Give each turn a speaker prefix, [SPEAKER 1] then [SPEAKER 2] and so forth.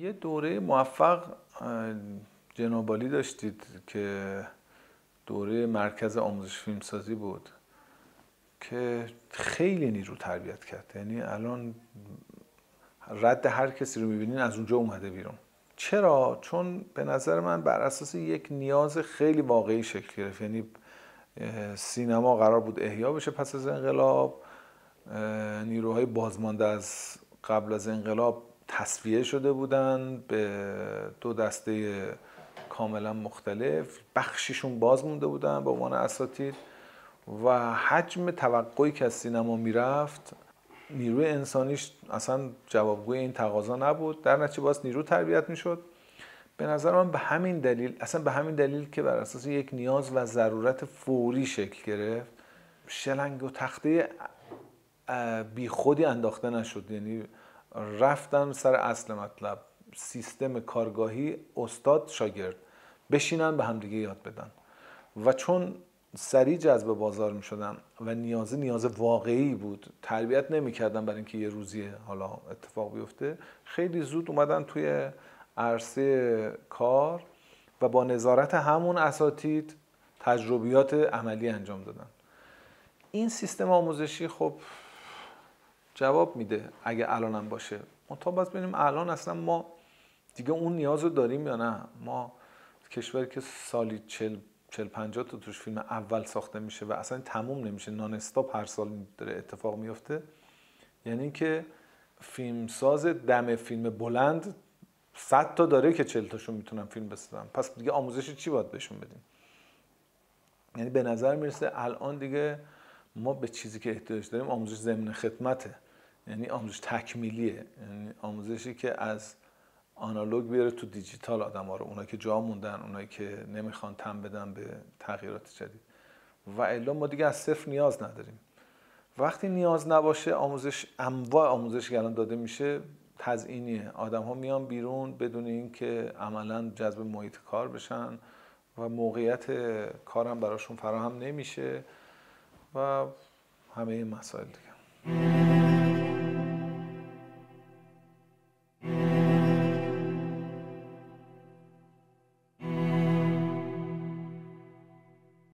[SPEAKER 1] یه دوره موفق جنابالی داشتید که دوره مرکز آموزش فیلمسازی بود که خیلی نیرو تربیت کرد یعنی الان رد هر کسی رو میبینین از اونجا اومده بیرون چرا؟ چون به نظر من بر اساس یک نیاز خیلی واقعی شکل گرفت یعنی سینما قرار بود احیا بشه پس از انقلاب نیروهای بازمانده از قبل از انقلاب تصویه شده بودن به دو دسته کاملا مختلف بخشیشون باز مونده بودن به عنوان اساتید و حجم توقعی که از سینما میرفت نیروی انسانیش اصلا جوابگوی این تقاضا نبود در نتیجه باز نیرو تربیت میشد به نظر من به همین دلیل اصلا به همین دلیل که بر اساس یک نیاز و ضرورت فوری شکل گرفت شلنگ و تخته بی خودی انداخته نشد یعنی رفتن سر اصل مطلب سیستم کارگاهی استاد شاگرد بشینن به همدیگه یاد بدن و چون سریع جذب بازار می شدن و نیازه نیاز واقعی بود تربیت نمی کردم برای اینکه یه روزی حالا اتفاق بیفته خیلی زود اومدن توی عرصه کار و با نظارت همون اساتید تجربیات عملی انجام دادن این سیستم آموزشی خب جواب میده اگه الانم باشه تا باید ببینیم الان اصلا ما دیگه اون نیاز رو داریم یا نه ما کشوری که سالی چل چل تا توش فیلم اول ساخته میشه و اصلا تموم نمیشه نان استاپ هر سال داره اتفاق میفته یعنی اینکه فیلمساز دم فیلم بلند 100 تا داره که 40 تاشون میتونن فیلم بسازن پس دیگه آموزش چی باید بهشون بدیم یعنی به نظر میرسه الان دیگه ما به چیزی که احتیاج داریم آموزش ضمن خدمته یعنی آموزش تکمیلیه یعنی آموزشی که از آنالوگ بیاره تو دیجیتال آدم ها رو اونایی که جا موندن اونایی که نمیخوان تم بدن به تغییرات جدید و الا ما دیگه از صفر نیاز نداریم وقتی نیاز نباشه آموزش انواع آموزش الان داده میشه تزئینیه آدم ها میان بیرون بدون اینکه عملا جذب محیط کار بشن و موقعیت کارم براشون فراهم نمیشه و همه این مسائل دیگه